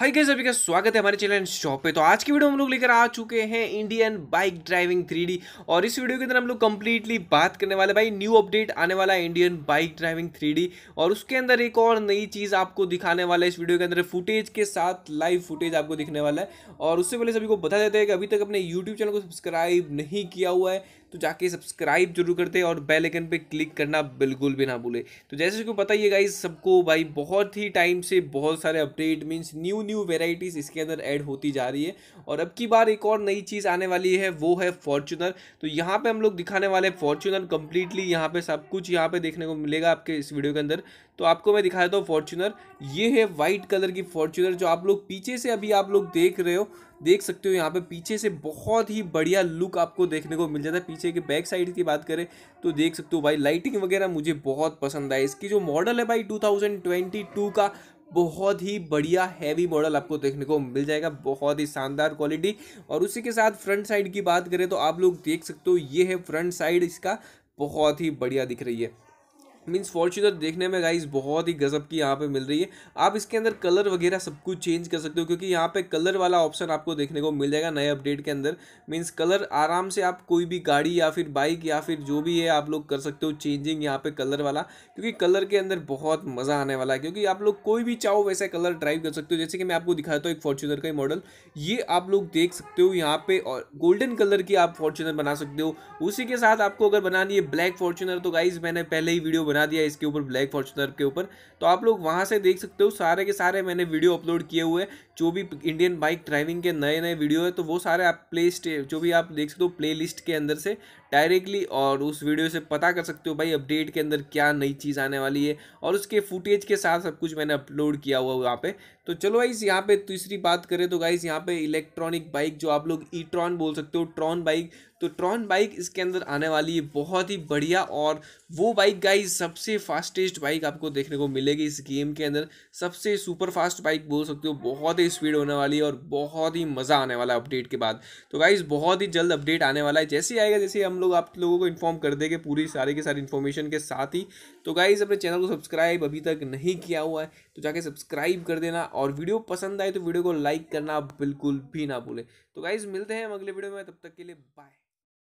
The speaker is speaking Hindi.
हाय गाइस सभी का स्वागत है हमारे चैनल शॉप पे तो आज की वीडियो हम लोग लेकर आ चुके हैं इंडियन बाइक ड्राइविंग थ्री और इस वीडियो के अंदर हम लोग कम्प्लीटली बात करने वाले भाई न्यू अपडेट आने वाला है इंडियन बाइक ड्राइविंग थ्री और उसके अंदर एक और नई चीज़ आपको दिखाने वाला है इस वीडियो के अंदर फुटेज के साथ लाइव फुटेज आपको दिखने वाला है और उससे पहले सभी को बता देते हैं कि अभी तक अपने यूट्यूब चैनल को सब्सक्राइब नहीं किया हुआ है तो जाके सब्सक्राइब जरूर करते और बेलकन पर पे क्लिक करना बिल्कुल भी ना भूले तो जैसे कि बताइए ही गाइज सबको भाई बहुत ही टाइम से बहुत सारे update means new new varieties इसके अंदर ऐड होती जा रही है और अब की बार एक और नई चीज़ आने वाली है वो है फॉर्चुनर तो यहाँ पे हम लोग दिखाने वाले फॉर्चुनर कंप्लीटली यहाँ पे सब कुछ यहाँ पे देखने को मिलेगा आपके इस वीडियो के अंदर तो आपको मैं दिखा देता हूँ फॉर्चुनर ये है वाइट कलर की फॉर्चुनर जो आप लोग पीछे से अभी आप लोग देख रहे हो देख सकते हो यहाँ पे पीछे से बहुत ही बढ़िया लुक आपको देखने को मिल जाता है पीछे के बैक साइड की बात करें तो देख सकते हो भाई लाइटिंग वगैरह मुझे बहुत पसंद आए इसकी जो मॉडल है भाई 2022 का बहुत ही बढ़िया हैवी मॉडल आपको देखने को मिल जाएगा बहुत ही शानदार क्वालिटी और उसी के साथ फ्रंट साइड की बात करें तो आप लोग देख सकते हो ये है फ्रंट साइड इसका बहुत ही बढ़िया दिख रही है मीन्स फॉर्चुनर देखने में गाइस बहुत ही गजब की यहाँ पे मिल रही है आप इसके अंदर कलर वगैरह सब कुछ चेंज कर सकते हो क्योंकि यहाँ पे कलर वाला ऑप्शन आपको देखने को मिल जाएगा नए अपडेट के अंदर मीन्स कलर आराम से आप कोई भी गाड़ी या फिर बाइक या फिर जो भी है आप लोग कर सकते हो चेंजिंग यहाँ पे कलर वाला क्योंकि कलर के अंदर बहुत मज़ा आने वाला है क्योंकि आप लोग कोई भी चाहो वैसे कलर ड्राइव कर सकते हो जैसे कि मैं आपको दिखाता हूँ एक फॉर्चुनर का मॉडल ये आप लोग देख सकते हो यहाँ पे और गोल्डन कलर की आप फॉर्चुनर बना सकते हो उसी के साथ आपको अगर बनानी है ब्लैक फॉर्चुनर तो गाइज मैंने पहले ही वीडियो बना बना दिया इसके ऊपर ब्लैक फॉर्चुनर के ऊपर तो आप लोग वहाँ से देख सकते हो सारे के सारे मैंने वीडियो अपलोड किए हुए जो भी इंडियन बाइक ड्राइविंग के नए नए वीडियो है तो वो सारे आप प्ले जो भी आप देख सकते हो प्ले के अंदर से डायरेक्टली और उस वीडियो से पता कर सकते हो भाई अपडेट के अंदर क्या नई चीज़ आने वाली है और उसके फुटेज के साथ सब कुछ मैंने अपलोड किया हुआ वहाँ पे तो चलो गाइस यहाँ पे तीसरी बात करें तो गाइस यहाँ पे इलेक्ट्रॉनिक बाइक जो आप लोग ई ट्रॉन बोल सकते हो ट्रॉन बाइक तो ट्रॉन बाइक इसके अंदर आने वाली है बहुत ही बढ़िया और वो बाइक गाइज सबसे फास्टेस्ट बाइक आपको देखने को मिलेगी इस गेम के अंदर सबसे सुपर फास्ट बाइक बोल सकते हो बहुत ही स्पीड होने वाली है और बहुत ही मज़ा आने वाला है अपडेट के बाद तो गाइज़ बहुत ही जल्द अपडेट आने वाला है जैसे आएगा जैसे हम लोग आप लोगों को इन्फॉर्म कर देंगे पूरी सारी की सारी इन्फॉर्मेशन के साथ ही तो गाइज़ अपने चैनल को सब्सक्राइब अभी तक नहीं किया हुआ है तो जाके सब्सक्राइब कर देना और वीडियो पसंद आए तो वीडियो को लाइक करना बिल्कुल भी ना भूलें तो गाइज़ मिलते हैं हम अगले वीडियो में तब तक के लिए बाय